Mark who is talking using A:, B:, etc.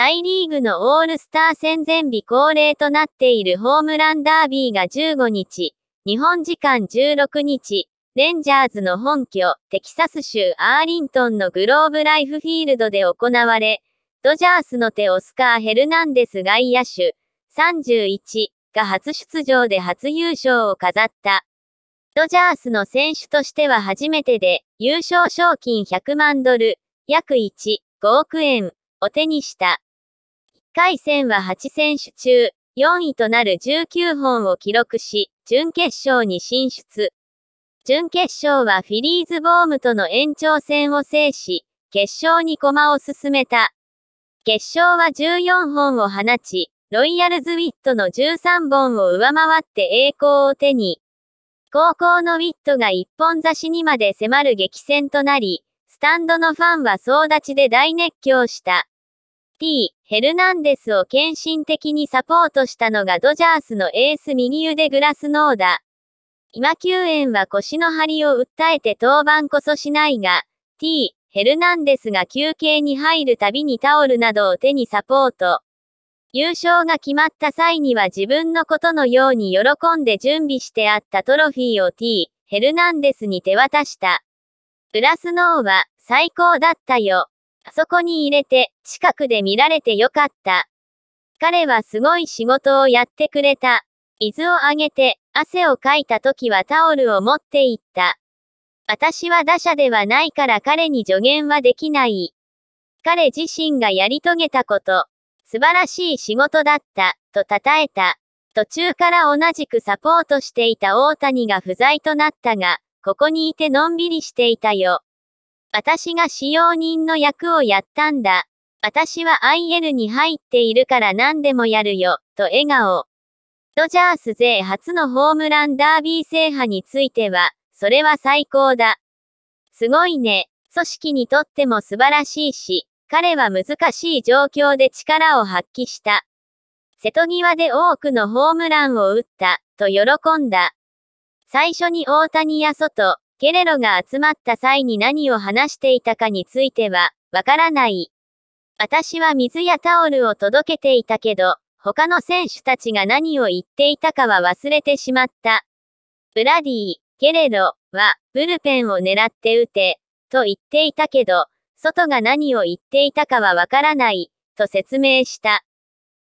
A: 大リーグのオールスター戦前日恒例となっているホームランダービーが15日、日本時間16日、レンジャーズの本拠、テキサス州アーリントンのグローブライフフィールドで行われ、ドジャースの手オスカー・ヘルナンデス外野手、31が初出場で初優勝を飾った。ドジャースの選手としては初めてで、優勝賞金100万ドル、約1、5億円を手にした。回戦は8選手中、4位となる19本を記録し、準決勝に進出。準決勝はフィリーズボームとの延長戦を制し、決勝に駒を進めた。決勝は14本を放ち、ロイヤルズウィットの13本を上回って栄光を手に、高校のウィットが一本差しにまで迫る激戦となり、スタンドのファンは総立ちで大熱狂した。T、ヘルナンデスを献身的にサポートしたのがドジャースのエース右腕グラスノーだ。今球援は腰の張りを訴えて登板こそしないが、T、ヘルナンデスが休憩に入るたびにタオルなどを手にサポート。優勝が決まった際には自分のことのように喜んで準備してあったトロフィーを T、ヘルナンデスに手渡した。グラスノーは最高だったよ。あそこに入れて、近くで見られてよかった。彼はすごい仕事をやってくれた。水をあげて、汗をかいた時はタオルを持って行った。私は打者ではないから彼に助言はできない。彼自身がやり遂げたこと、素晴らしい仕事だった、と称えた。途中から同じくサポートしていた大谷が不在となったが、ここにいてのんびりしていたよ。私が使用人の役をやったんだ。私は IL に入っているから何でもやるよ、と笑顔。ドジャース勢初のホームランダービー制覇については、それは最高だ。すごいね。組織にとっても素晴らしいし、彼は難しい状況で力を発揮した。瀬戸際で多くのホームランを打った、と喜んだ。最初に大谷や外、ケレロが集まった際に何を話していたかについては、わからない。私は水やタオルを届けていたけど、他の選手たちが何を言っていたかは忘れてしまった。ブラディ、ケレロは、ブルペンを狙って撃て、と言っていたけど、外が何を言っていたかはわからない、と説明した。